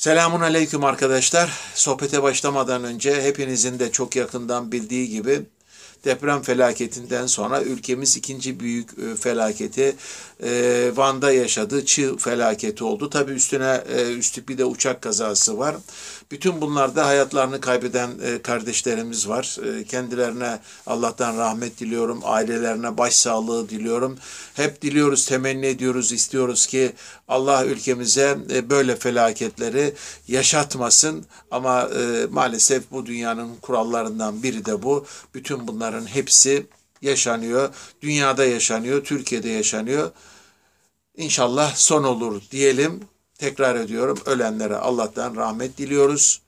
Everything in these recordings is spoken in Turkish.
Selamun aleyküm arkadaşlar. Sohbete başlamadan önce hepinizin de çok yakından bildiği gibi deprem felaketinden sonra ülkemiz ikinci büyük e, felaketi e, Van'da yaşadı. Çığ felaketi oldu. Tabii üstüne e, üstü bir de uçak kazası var. Bütün bunlarda hayatlarını kaybeden e, kardeşlerimiz var. E, kendilerine Allah'tan rahmet diliyorum, ailelerine başsağlığı diliyorum. Hep diliyoruz, temenni ediyoruz, istiyoruz ki Allah ülkemize e, böyle felaketleri yaşatmasın. Ama maalesef bu dünyanın kurallarından biri de bu. Bütün bunların hepsi yaşanıyor. Dünyada yaşanıyor, Türkiye'de yaşanıyor. İnşallah son olur diyelim. Tekrar ediyorum ölenlere Allah'tan rahmet diliyoruz.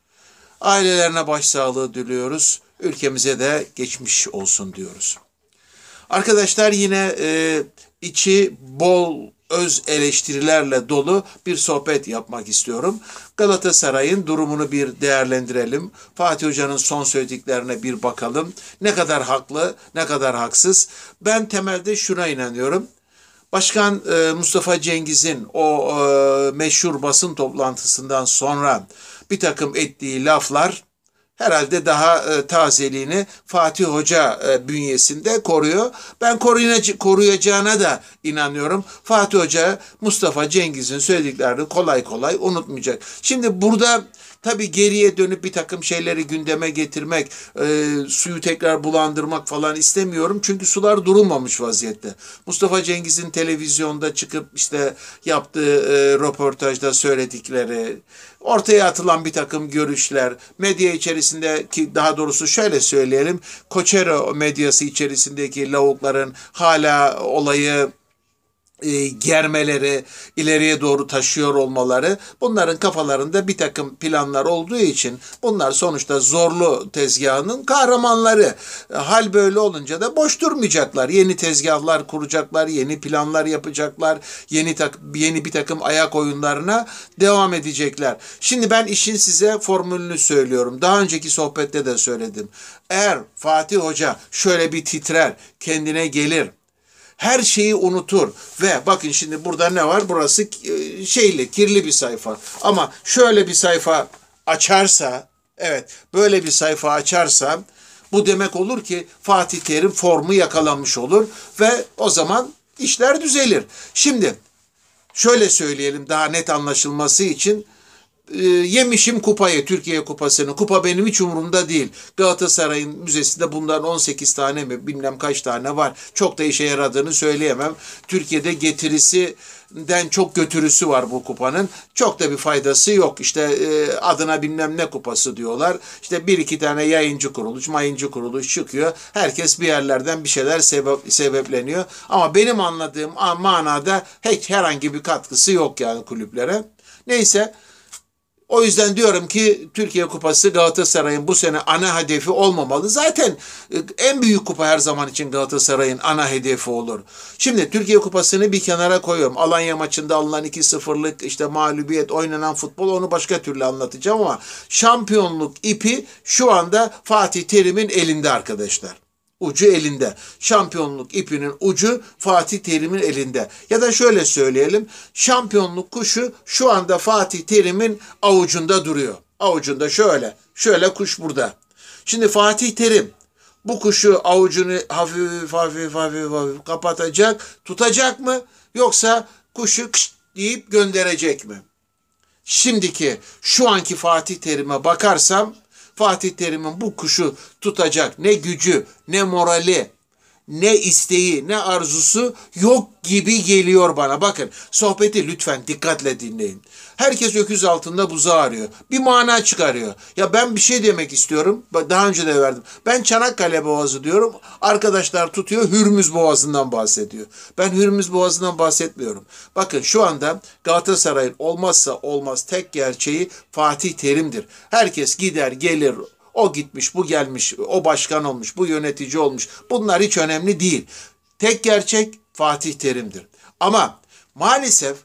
Ailelerine başsağlığı diliyoruz. Ülkemize de geçmiş olsun diyoruz. Arkadaşlar yine e, içi bol öz eleştirilerle dolu bir sohbet yapmak istiyorum. Galatasaray'ın durumunu bir değerlendirelim. Fatih Hoca'nın son söylediklerine bir bakalım. Ne kadar haklı, ne kadar haksız. Ben temelde şuna inanıyorum. Başkan e, Mustafa Cengiz'in o e, meşhur basın toplantısından sonra bir takım ettiği laflar herhalde daha e, tazeliğini Fatih Hoca bünyesinde koruyor. Ben koruyacağına da inanıyorum. Fatih Hoca Mustafa Cengiz'in söylediklerini kolay kolay unutmayacak. Şimdi burada Tabi geriye dönüp bir takım şeyleri gündeme getirmek, e, suyu tekrar bulandırmak falan istemiyorum. Çünkü sular durulmamış vaziyette. Mustafa Cengiz'in televizyonda çıkıp işte yaptığı e, röportajda söyledikleri, ortaya atılan bir takım görüşler, medya içerisindeki daha doğrusu şöyle söyleyelim, Koçero medyası içerisindeki lavukların hala olayı e, germeleri ileriye doğru taşıyor olmaları bunların kafalarında bir takım planlar olduğu için bunlar sonuçta zorlu tezgahının kahramanları. E, hal böyle olunca da boş durmayacaklar. Yeni tezgahlar kuracaklar, yeni planlar yapacaklar, yeni tak yeni bir takım ayak oyunlarına devam edecekler. Şimdi ben işin size formülünü söylüyorum. Daha önceki sohbette de söyledim. Eğer Fatih Hoca şöyle bir titrer, kendine gelir her şeyi unutur ve bakın şimdi burada ne var? Burası e, şeyli, kirli bir sayfa. Ama şöyle bir sayfa açarsa, evet, böyle bir sayfa açarsa bu demek olur ki Fatih Terim formu yakalanmış olur ve o zaman işler düzelir. Şimdi şöyle söyleyelim daha net anlaşılması için ee, yemişim kupayı, Türkiye kupasını. Kupa benim hiç umurumda değil. Galatasaray'ın müzesinde bundan 18 tane mi bilmem kaç tane var. Çok da işe yaradığını söyleyemem. Türkiye'de getirisi den çok götürüsü var bu kupanın. Çok da bir faydası yok. İşte e, adına bilmem ne kupası diyorlar. İşte bir iki tane yayıncı kuruluş, mayıncı kuruluş çıkıyor. Herkes bir yerlerden bir şeyler sebep, sebepleniyor. Ama benim anladığım manada hiç herhangi bir katkısı yok yani kulüplere. Neyse o yüzden diyorum ki Türkiye Kupası Galatasaray'ın bu sene ana hedefi olmamalı. Zaten e, en büyük kupa her zaman için Galatasaray'ın ana hedefi olur. Şimdi Türkiye Kupası'nı bir kenara koyuyorum. Alanya maçında alınan 2-0'lık işte mağlubiyet oynanan futbol onu başka türlü anlatacağım ama şampiyonluk ipi şu anda Fatih Terim'in elinde arkadaşlar ucu elinde. Şampiyonluk ipinin ucu Fatih Terim'in elinde. Ya da şöyle söyleyelim. Şampiyonluk kuşu şu anda Fatih Terim'in avucunda duruyor. Avucunda şöyle. Şöyle kuş burada. Şimdi Fatih Terim bu kuşu avucunu hafif hafif hafif hafif kapatacak, tutacak mı? Yoksa kuşu kışt deyip gönderecek mi? Şimdiki şu anki Fatih Terim'e bakarsam Fatih Terim'in bu kuşu tutacak ne gücü, ne morali, ne isteği ne arzusu yok gibi geliyor bana. Bakın sohbeti lütfen dikkatle dinleyin. Herkes öküz altında buza arıyor. Bir mana çıkarıyor. Ya ben bir şey demek istiyorum. Daha önce de verdim. Ben Çanakkale Boğazı diyorum. Arkadaşlar tutuyor Hürmüz Boğazı'ndan bahsediyor. Ben Hürmüz Boğazı'ndan bahsetmiyorum. Bakın şu anda Galatasaray'ın olmazsa olmaz tek gerçeği Fatih Terim'dir. Herkes gider gelir o gitmiş, bu gelmiş, o başkan olmuş, bu yönetici olmuş. Bunlar hiç önemli değil. Tek gerçek Fatih Terim'dir. Ama maalesef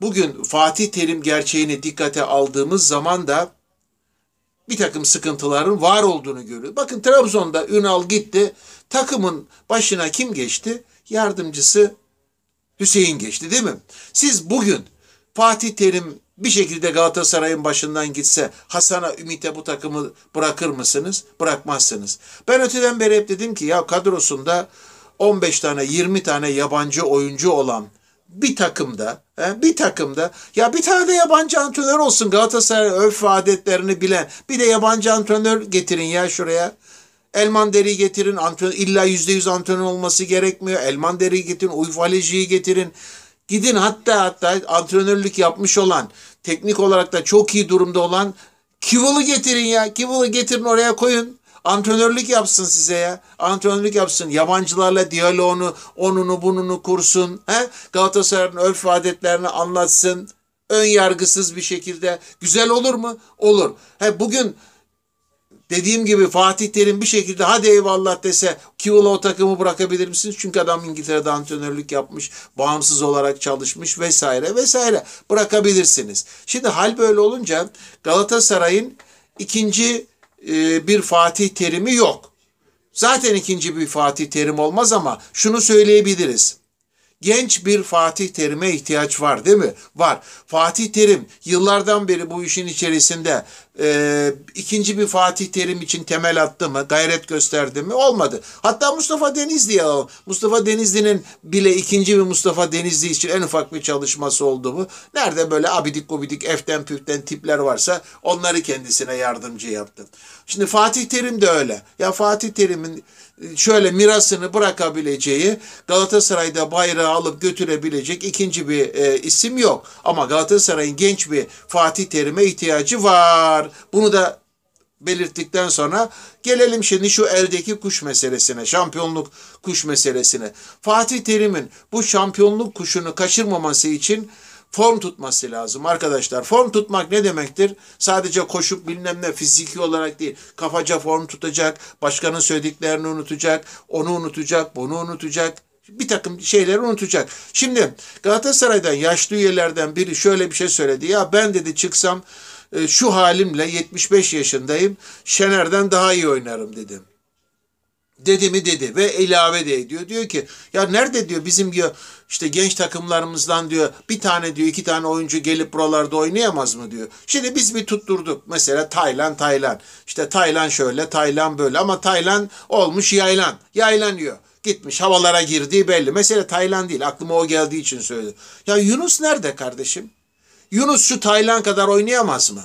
bugün Fatih Terim gerçeğini dikkate aldığımız zaman da bir takım sıkıntıların var olduğunu görüyoruz. Bakın Trabzon'da Ünal gitti. Takımın başına kim geçti? Yardımcısı Hüseyin geçti değil mi? Siz bugün Fatih Terim bir şekilde Galatasaray'ın başından gitse Hasan'a Ümit'e bu takımı bırakır mısınız? Bırakmazsınız. Ben öteden beri hep dedim ki ya kadrosunda 15 tane 20 tane yabancı oyuncu olan bir takımda bir takımda ya bir tane de yabancı antrenör olsun Galatasaray örf adetlerini bilen bir de yabancı antrenör getirin ya şuraya. Elman deri getirin antrenör illa %100 antrenör olması gerekmiyor. Elman deri getirin, Uyfaleci'yi getirin. Gidin hatta hatta antrenörlük yapmış olan, teknik olarak da çok iyi durumda olan Kivil'ı getirin ya. Kivil'ı getirin oraya koyun. Antrenörlük yapsın size ya. Antrenörlük yapsın. Yabancılarla diyaloğunu, onunu bununu kursun. He? Galatasaray'ın örf adetlerini anlatsın. Ön yargısız bir şekilde. Güzel olur mu? Olur. He, bugün dediğim gibi Fatih Terim bir şekilde hadi eyvallah dese Kivola o takımı bırakabilir misiniz? Çünkü adam İngiltere'de antrenörlük yapmış, bağımsız olarak çalışmış vesaire vesaire. Bırakabilirsiniz. Şimdi hal böyle olunca Galatasaray'ın ikinci e, bir Fatih Terim'i yok. Zaten ikinci bir Fatih Terim olmaz ama şunu söyleyebiliriz genç bir Fatih Terim'e ihtiyaç var değil mi? Var. Fatih Terim yıllardan beri bu işin içerisinde e, ikinci bir Fatih Terim için temel attı mı? Gayret gösterdi mi? Olmadı. Hatta Mustafa Denizli alalım. Mustafa Denizli'nin bile ikinci bir Mustafa Denizli için en ufak bir çalışması oldu mu? Nerede böyle abidik gubidik eften püften tipler varsa onları kendisine yardımcı yaptı. Şimdi Fatih Terim de öyle. Ya Fatih Terim'in şöyle mirasını bırakabileceği, Galatasaray'da bayrağı alıp götürebilecek ikinci bir e, isim yok. Ama Galatasaray'ın genç bir Fatih Terim'e ihtiyacı var. Bunu da belirttikten sonra gelelim şimdi şu eldeki kuş meselesine, şampiyonluk kuş meselesine. Fatih Terim'in bu şampiyonluk kuşunu kaçırmaması için form tutması lazım arkadaşlar. Form tutmak ne demektir? Sadece koşup bilmem ne fiziki olarak değil. Kafaca form tutacak, başkanın söylediklerini unutacak, onu unutacak, bunu unutacak. Bir takım şeyleri unutacak. Şimdi Galatasaray'dan yaşlı üyelerden biri şöyle bir şey söyledi. Ya ben dedi çıksam e, şu halimle 75 yaşındayım. Şener'den daha iyi oynarım dedim dedi mi dedi ve ilave de ediyor. Diyor ki ya nerede diyor bizim diyor işte genç takımlarımızdan diyor bir tane diyor iki tane oyuncu gelip buralarda oynayamaz mı diyor. Şimdi biz bir tutturduk mesela Taylan Taylan işte Taylan şöyle Taylan böyle ama Taylan olmuş yaylan yaylanıyor gitmiş havalara girdiği belli. Mesela Taylan değil aklıma o geldiği için söyledim. Ya Yunus nerede kardeşim? Yunus şu Taylan kadar oynayamaz mı?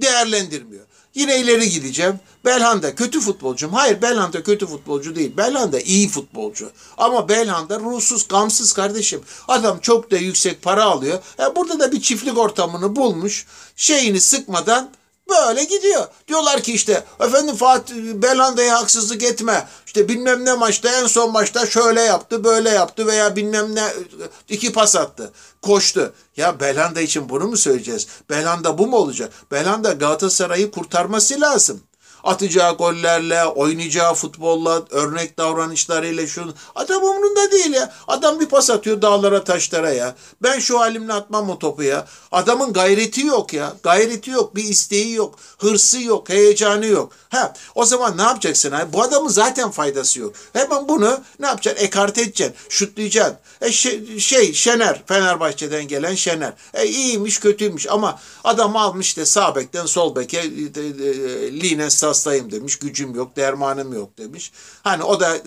Değerlendirmiyor. Yine ileri gideceğim. Belhanda kötü futbolcu mu? Hayır Belhanda kötü futbolcu değil. Belhanda iyi futbolcu. Ama Belhanda ruhsuz, gamsız kardeşim. Adam çok da yüksek para alıyor. E burada da bir çiftlik ortamını bulmuş. Şeyini sıkmadan Böyle gidiyor. Diyorlar ki işte efendim Fatih Belhanda'ya haksızlık etme. İşte bilmem ne maçta en son maçta şöyle yaptı böyle yaptı veya bilmem ne iki pas attı koştu. Ya Belanda için bunu mu söyleyeceğiz? Belanda bu mu olacak? Belhanda Galatasaray'ı kurtarması lazım. Atacağı gollerle, oynayacağı futbolla, örnek davranışlarıyla şunu. Adam umrunda değil ya. Adam bir pas atıyor dağlara taşlara ya. Ben şu halimle atmam o topu ya. Adamın gayreti yok ya. Gayreti yok. Bir isteği yok. Hırsı yok. Heyecanı yok. Ha, o zaman ne yapacaksın? ha? Bu adamın zaten faydası yok. Hemen bunu ne yapacaksın? Ekarte edeceksin. Şutlayacaksın. E şey, Şener. Fenerbahçe'den gelen Şener. E iyiymiş kötüymüş ama adam almış işte sağ bekten sol beke e, e, e, Lines hastayım demiş, gücüm yok, dermanım yok demiş. Hani o da e,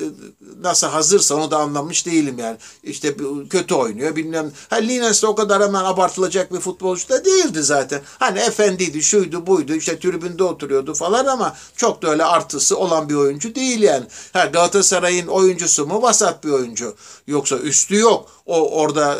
nasıl hazırsa onu da anlamış değilim yani. İşte kötü oynuyor bilmem. Ha, Linus o kadar hemen abartılacak bir futbolcu da değildi zaten. Hani efendiydi, şuydu, buydu, işte tribünde oturuyordu falan ama çok da öyle artısı olan bir oyuncu değil yani. Ha, Galatasaray'ın oyuncusu mu? Vasat bir oyuncu. Yoksa üstü yok o orada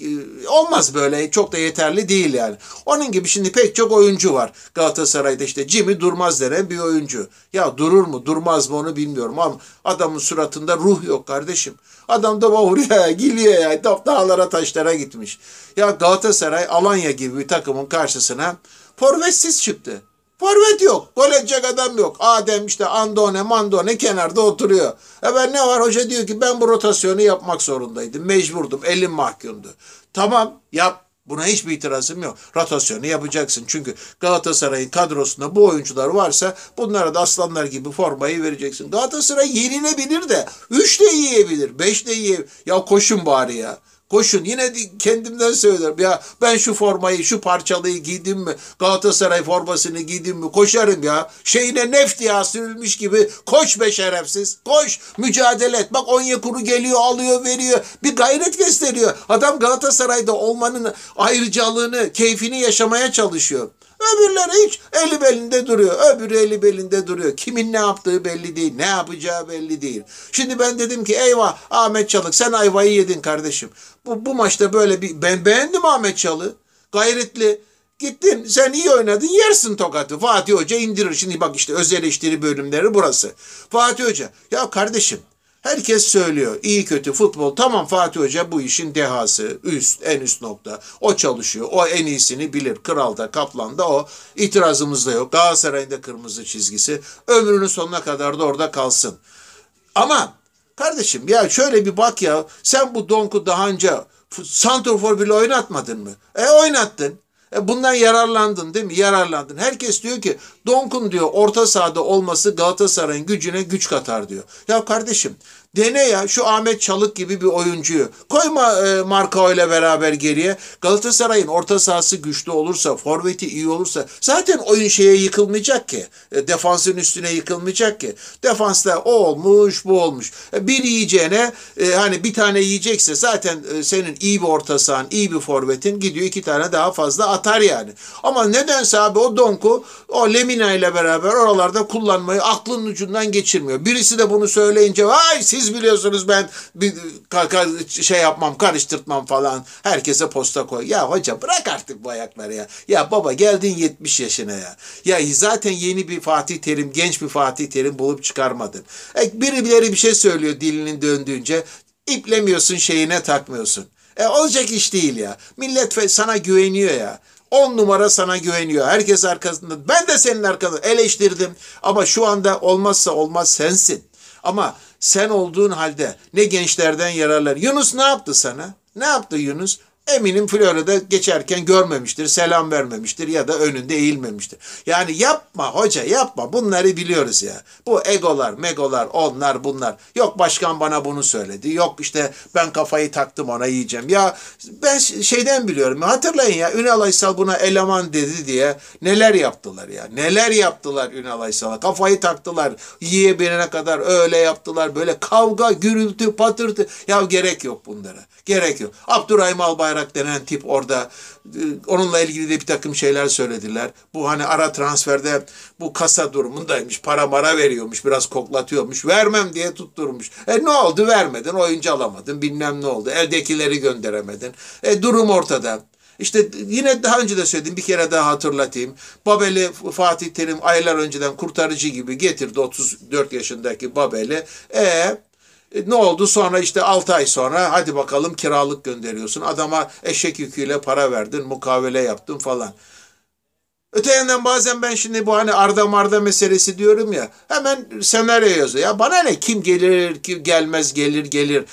e, olmaz böyle çok da yeterli değil yani. Onun gibi şimdi pek çok oyuncu var. Galatasaray'da işte Jimmy Durmaz denen bir oyuncu. Ya durur mu durmaz mı onu bilmiyorum ama adamın suratında ruh yok kardeşim. Adam da bağırıyor gülüyor ya dağlara taşlara gitmiş. Ya Galatasaray Alanya gibi bir takımın karşısına forvetsiz çıktı. Forvet yok. Gol edecek adam yok. Adem işte Andone Mandone kenarda oturuyor. E ben ne var? Hoca diyor ki ben bu rotasyonu yapmak zorundaydım. Mecburdum. Elim mahkumdu. Tamam yap. Buna hiçbir itirazım yok. Rotasyonu yapacaksın. Çünkü Galatasaray'ın kadrosunda bu oyuncular varsa bunlara da aslanlar gibi formayı vereceksin. Galatasaray yenilebilir de. Üç de yiyebilir. Beş de yiyebilir. Ya koşun bari ya. Koşun. Yine kendimden söylüyorum. Ya ben şu formayı, şu parçalıyı giydim mi? Galatasaray formasını giydim mi? Koşarım ya. Şeyine neft ya sürülmüş gibi. Koş be şerefsiz. Koş. Mücadele et. Bak Onyekuru geliyor, alıyor, veriyor. Bir gayret gösteriyor. Adam Galatasaray'da olmanın ayrıcalığını, keyfini yaşamaya çalışıyor. Öbürleri hiç eli belinde duruyor. Öbürü eli belinde duruyor. Kimin ne yaptığı belli değil. Ne yapacağı belli değil. Şimdi ben dedim ki eyvah Ahmet Çalık sen ayvayı yedin kardeşim. Bu, bu maçta böyle bir ben beğendim Ahmet Çalı. Gayretli. Gittin sen iyi oynadın yersin tokatı. Fatih Hoca indirir. Şimdi bak işte öz eleştiri bölümleri burası. Fatih Hoca ya kardeşim Herkes söylüyor. iyi kötü futbol. Tamam Fatih Hoca bu işin dehası. Üst, en üst nokta. O çalışıyor. O en iyisini bilir. Kral'da, Kaplan'da o. İtirazımız da yok. Galatasaray'ın da kırmızı çizgisi. Ömrünün sonuna kadar da orada kalsın. Ama kardeşim ya şöyle bir bak ya. Sen bu Donk'u daha önce Santorfor bile oynatmadın mı? E oynattın. E bundan yararlandın değil mi? Yararlandın. Herkes diyor ki Donk'un diyor orta sahada olması Galatasaray'ın gücüne güç katar diyor. Ya kardeşim Dene ya şu Ahmet Çalık gibi bir oyuncuyu. Koyma e, Marko ile beraber geriye. Galatasaray'ın orta sahası güçlü olursa, forveti iyi olursa zaten oyun şeye yıkılmayacak ki. E, defansın üstüne yıkılmayacak ki. Defansta o olmuş, bu olmuş. E, bir yiyeceğine e, hani bir tane yiyecekse zaten e, senin iyi bir orta sahan, iyi bir forvetin gidiyor iki tane daha fazla atar yani. Ama nedense abi o Donku o Lemina ile beraber oralarda kullanmayı aklının ucundan geçirmiyor. Birisi de bunu söyleyince vay siz siz biliyorsunuz ben bir şey yapmam karıştırtmam falan. Herkese posta koy. Ya hoca bırak artık bu ayakları ya. Ya baba geldin 70 yaşına ya. Ya zaten yeni bir Fatih Terim genç bir Fatih Terim bulup çıkarmadın. E, birileri bir şey söylüyor dilinin döndüğünce. iplemiyorsun şeyine takmıyorsun. E olacak iş değil ya. Millet sana güveniyor ya. On numara sana güveniyor. Herkes arkasında. Ben de senin arkasında eleştirdim. Ama şu anda olmazsa olmaz sensin. Ama sen olduğun halde ne gençlerden yararlan. Yunus ne yaptı sana? Ne yaptı Yunus? eminim Florya'da geçerken görmemiştir, selam vermemiştir ya da önünde eğilmemiştir. Yani yapma hoca yapma bunları biliyoruz ya. Bu egolar, megolar, onlar bunlar. Yok başkan bana bunu söyledi. Yok işte ben kafayı taktım ona yiyeceğim. Ya ben şeyden biliyorum. Hatırlayın ya Ünal Aysal buna eleman dedi diye neler yaptılar ya. Neler yaptılar Ünal Aysal'a. Kafayı taktılar. Yiyebilene kadar öyle yaptılar. Böyle kavga, gürültü, patırtı. Ya gerek yok bunlara. Gerek yok. Abdurrahim Albayrak Barak denen tip orada. E, onunla ilgili de bir takım şeyler söylediler. Bu hani ara transferde bu kasa durumundaymış. Para mara veriyormuş. Biraz koklatıyormuş. Vermem diye tutturmuş. E ne oldu vermedin. Oyuncu alamadın. Bilmem ne oldu. Eldekileri gönderemedin. E durum ortada. İşte yine daha önce de söyledim bir kere daha hatırlatayım. Babel'i Fatih Terim aylar önceden kurtarıcı gibi getirdi 34 yaşındaki Babel'i. E e, ne oldu sonra işte 6 ay sonra hadi bakalım kiralık gönderiyorsun. Adama eşek yüküyle para verdin, mukavele yaptın falan. Öte yandan bazen ben şimdi bu hani Arda Marda meselesi diyorum ya hemen senaryo yazıyor. Ya bana ne kim gelir ki gelmez gelir gelir.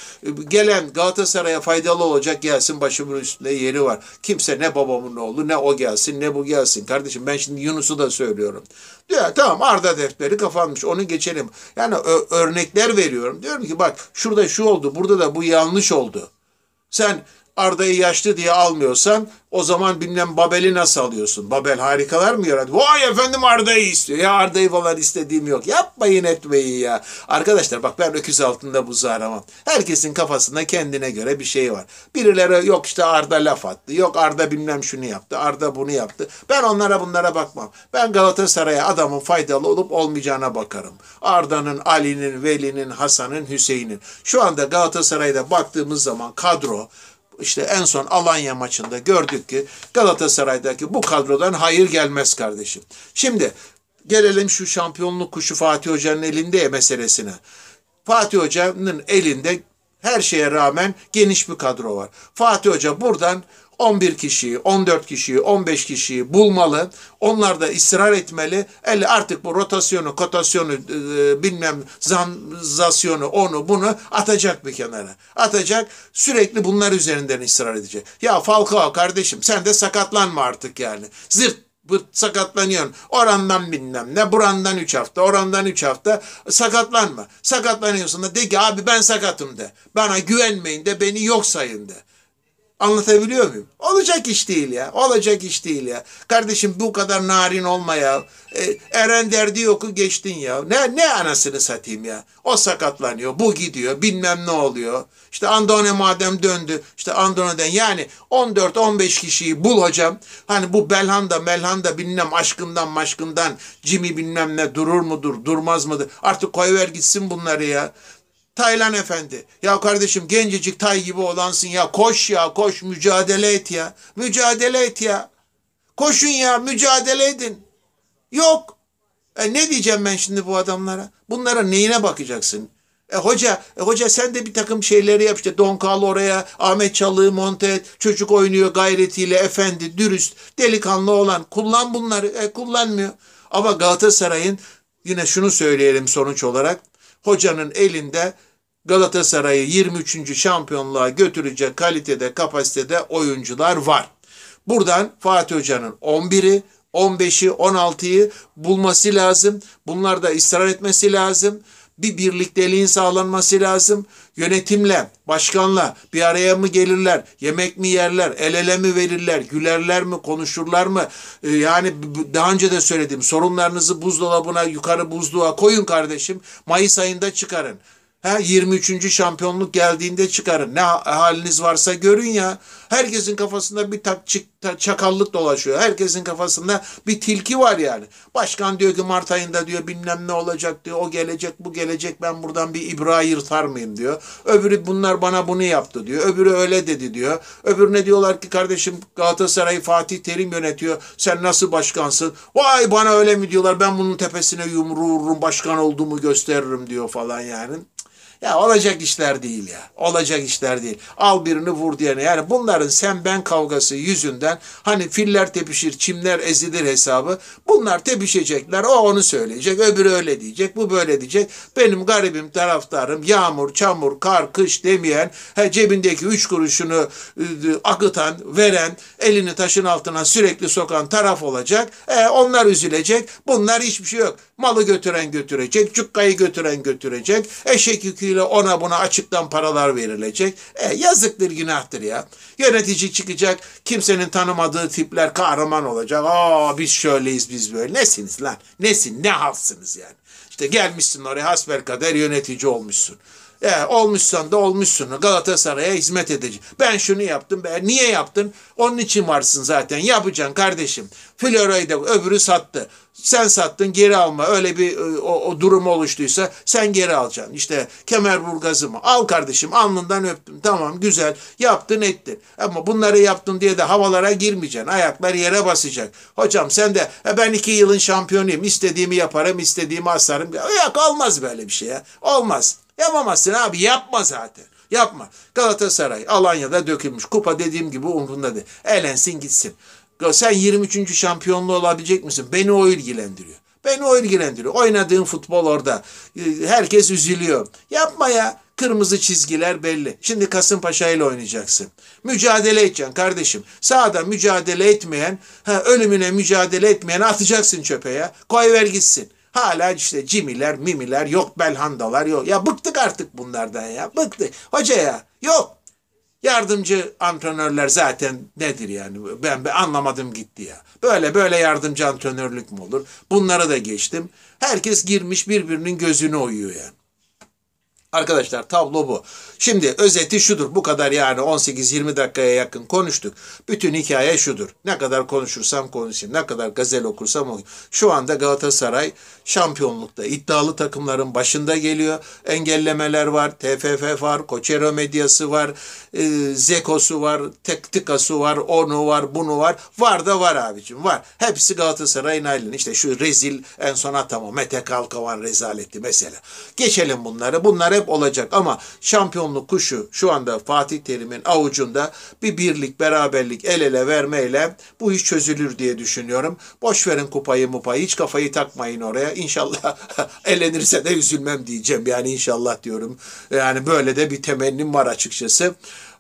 Gelen Galatasaray'a faydalı olacak gelsin başımın üstünde yeri var. Kimse ne babamın oğlu ne o gelsin ne bu gelsin. Kardeşim ben şimdi Yunus'u da söylüyorum. Diyor tamam Arda defteri kapanmış onu geçelim. Yani örnekler veriyorum. Diyorum ki bak şurada şu oldu burada da bu yanlış oldu. Sen Arda'yı yaşlı diye almıyorsan o zaman bilmem Babel'i nasıl alıyorsun? Babel harikalar mı yaradı? Vay efendim Arda'yı istiyor. Ya Arda'yı falan istediğim yok. Yapmayın etmeyi ya. Arkadaşlar bak ben öküz altında bu aramam. Herkesin kafasında kendine göre bir şey var. Birileri yok işte Arda laf attı. Yok Arda bilmem şunu yaptı. Arda bunu yaptı. Ben onlara bunlara bakmam. Ben Galatasaray'a adamın faydalı olup olmayacağına bakarım. Arda'nın, Ali'nin, Veli'nin, Hasan'ın, Hüseyin'in. Şu anda Galatasaray'da baktığımız zaman kadro işte en son Alanya maçında gördük ki Galatasaray'daki bu kadrodan hayır gelmez kardeşim. Şimdi gelelim şu şampiyonluk kuşu Fatih Hoca'nın elinde ya meselesine. Fatih Hoca'nın elinde her şeye rağmen geniş bir kadro var. Fatih Hoca buradan 11 kişiyi, 14 kişiyi, 15 kişiyi bulmalı. Onlar da ısrar etmeli. Elle artık bu rotasyonu, kotasyonu, e, bilmem zamzasyonu, onu bunu atacak bir kenara. Atacak, sürekli bunlar üzerinden ısrar edecek. Ya Falcao kardeşim sen de sakatlanma artık yani. Zırt sakatlanıyorsun. Orandan bilmem ne, burandan 3 hafta, orandan 3 hafta sakatlanma. Sakatlanıyorsun da de ki abi ben sakatım de. Bana güvenmeyin de, beni yok sayın de. Anlatabiliyor muyum? Olacak iş değil ya. Olacak iş değil ya. Kardeşim bu kadar narin olma ya. E, Eren derdi yoku geçtin ya. Ne ne anasını satayım ya. O sakatlanıyor, bu gidiyor, bilmem ne oluyor. İşte Andone madem döndü, işte Andone'den yani 14-15 kişiyi bul hocam. Hani bu Belhanda, Melhanda bilmem aşkından maşkından Jimmy bilmem ne durur mudur, durmaz mıdır? Artık koyver gitsin bunları ya. Taylan Efendi. Ya kardeşim gencecik tay gibi olansın ya. Koş ya koş mücadele et ya. Mücadele et ya. Koşun ya mücadele edin. Yok. E ne diyeceğim ben şimdi bu adamlara? Bunlara neyine bakacaksın? E hoca, e hoca sen de bir takım şeyleri yap işte Donkal oraya, Ahmet Çalığı monte et, çocuk oynuyor gayretiyle, efendi, dürüst, delikanlı olan. Kullan bunları, e kullanmıyor. Ama Galatasaray'ın yine şunu söyleyelim sonuç olarak, hocanın elinde Galatasaray'ı 23. şampiyonluğa götürecek kalitede, kapasitede oyuncular var. Buradan Fatih Hoca'nın 11'i, 15'i, 16'yı bulması lazım. Bunlar da ısrar etmesi lazım. Bir birlikteliğin sağlanması lazım. Yönetimle, başkanla bir araya mı gelirler, yemek mi yerler, el ele mi verirler, gülerler mi, konuşurlar mı? Ee, yani daha önce de söyledim sorunlarınızı buzdolabına, yukarı buzluğa koyun kardeşim. Mayıs ayında çıkarın. Ha, 23. şampiyonluk geldiğinde çıkarın. Ne haliniz varsa görün ya. Herkesin kafasında bir tak, çakallık dolaşıyor. Herkesin kafasında bir tilki var yani. Başkan diyor ki Mart ayında diyor bilmem ne olacak diyor. O gelecek bu gelecek ben buradan bir ibra yırtar mıyım diyor. Öbürü bunlar bana bunu yaptı diyor. Öbürü öyle dedi diyor. ne diyorlar ki kardeşim Galatasaray'ı Fatih Terim yönetiyor. Sen nasıl başkansın? Vay bana öyle mi diyorlar ben bunun tepesine yumruğurum başkan olduğumu gösteririm diyor falan yani. Ya olacak işler değil ya. Olacak işler değil. Al birini vur diyene. Yani bunların sen ben kavgası yüzünden hani filler tepişir, çimler ezilir hesabı. Bunlar tepişecekler. O onu söyleyecek. Öbürü öyle diyecek. Bu böyle diyecek. Benim garibim taraftarım yağmur, çamur, kar, kış demeyen, he, cebindeki üç kuruşunu ıı, akıtan, veren, elini taşın altına sürekli sokan taraf olacak. E, onlar üzülecek. Bunlar hiçbir şey yok. Malı götüren götürecek. Cukkayı götüren götürecek. Eşek yükü suretiyle ona buna açıktan paralar verilecek. E, yazıktır, günahtır ya. Yönetici çıkacak, kimsenin tanımadığı tipler kahraman olacak. Aa biz şöyleyiz, biz böyle. Nesiniz lan? Nesin, ne halsınız yani? İşte gelmişsin oraya hasbel kader yönetici olmuşsun. E, olmuşsan da olmuşsun. Galatasaray'a hizmet edeceksin. Ben şunu yaptım. Ben niye yaptın? Onun için varsın zaten. Yapacaksın kardeşim. Flora'yı da öbürü sattı. Sen sattın geri alma. Öyle bir e, o, o durum oluştuysa sen geri alacaksın. İşte Kemerburgaz'ı mı? Al kardeşim alnından öptüm. Tamam güzel yaptın ettin. Ama bunları yaptın diye de havalara girmeyeceksin. Ayaklar yere basacak. Hocam sen de e, ben iki yılın şampiyonuyum. İstediğimi yaparım, istediğimi asarım. Yok olmaz böyle bir şey ya. Olmaz. Yapamazsın abi yapma zaten. Yapma. Galatasaray Alanya'da dökülmüş. Kupa dediğim gibi umrunda değil. Eğlensin gitsin. Sen 23. şampiyonlu olabilecek misin? Beni o ilgilendiriyor. Beni o ilgilendiriyor. Oynadığın futbol orada. Ee, herkes üzülüyor. Yapma ya. Kırmızı çizgiler belli. Şimdi Kasımpaşa ile oynayacaksın. Mücadele edeceksin kardeşim. Sağda mücadele etmeyen, ha, ölümüne mücadele etmeyen atacaksın çöpe ya. Koy ver gitsin. Hala işte cimiler, mimiler, yok belhandalar, yok. Ya bıktık artık bunlardan ya. Bıktık. ya yok. Yardımcı antrenörler zaten nedir yani? Ben, ben anlamadım gitti ya. Böyle böyle yardımcı antrenörlük mü olur? Bunlara da geçtim. Herkes girmiş birbirinin gözünü oyuyor yani. Arkadaşlar tablo bu. Şimdi özeti şudur. Bu kadar yani 18-20 dakikaya yakın konuştuk. Bütün hikaye şudur. Ne kadar konuşursam konuşayım. Ne kadar gazel okursam okuyayım. Şu anda Galatasaray şampiyonlukta iddialı takımların başında geliyor. Engellemeler var, TFF var, Koçero medyası var, e, Zekosu var, Tektikası var, onu var, bunu var. Var da var abicim var. Hepsi Galatasaray'ın ailenin. İşte şu rezil en son atama Mete Kalkavan rezaleti mesela. Geçelim bunları. Bunlar hep olacak ama şampiyonluk kuşu şu anda Fatih Terim'in avucunda bir birlik, beraberlik el ele vermeyle bu iş çözülür diye düşünüyorum. Boş verin kupayı mupayı. Hiç kafayı takmayın oraya inşallah elenirse de üzülmem diyeceğim. Yani inşallah diyorum. Yani böyle de bir temennim var açıkçası.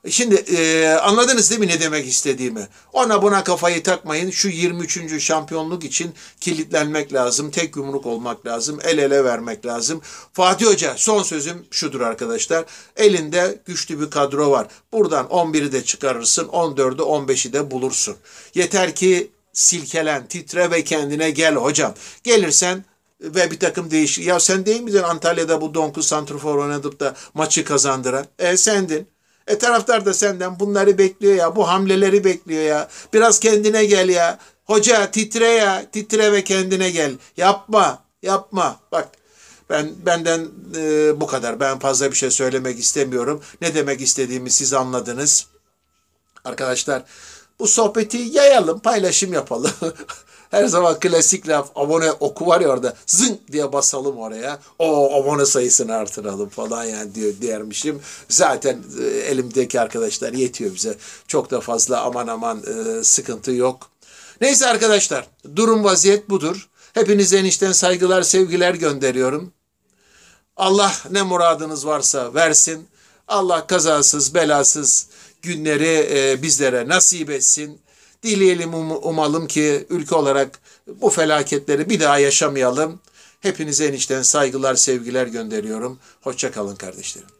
Şimdi e, anladınız değil mi ne demek istediğimi? Ona buna kafayı takmayın. Şu 23. şampiyonluk için kilitlenmek lazım. Tek yumruk olmak lazım. El ele vermek lazım. Fatih Hoca son sözüm şudur arkadaşlar. Elinde güçlü bir kadro var. Buradan 11'i de çıkarırsın. 14'ü 15'i de bulursun. Yeter ki silkelen, titre ve kendine gel hocam. Gelirsen ve bir takım değişik. Ya sen değil miydin Antalya'da bu donku santrfor oynadıp da maçı kazandıran? E sendin. E taraftar da senden bunları bekliyor ya. Bu hamleleri bekliyor ya. Biraz kendine gel ya. Hoca titre ya. Titre ve kendine gel. Yapma. Yapma. Bak ben benden e, bu kadar. Ben fazla bir şey söylemek istemiyorum. Ne demek istediğimi siz anladınız. Arkadaşlar bu sohbeti yayalım, paylaşım yapalım. Her zaman klasik laf abone oku var ya orada zınk diye basalım oraya. O abone sayısını artıralım falan yani diyor dermişim. Zaten e, elimdeki arkadaşlar yetiyor bize. Çok da fazla aman aman e, sıkıntı yok. Neyse arkadaşlar durum vaziyet budur. Hepinize enişten saygılar sevgiler gönderiyorum. Allah ne muradınız varsa versin. Allah kazasız belasız günleri e, bizlere nasip etsin. Dileyelim um, umalım ki ülke olarak bu felaketleri bir daha yaşamayalım. Hepinize enişten saygılar, sevgiler gönderiyorum. Hoşça kalın kardeşlerim.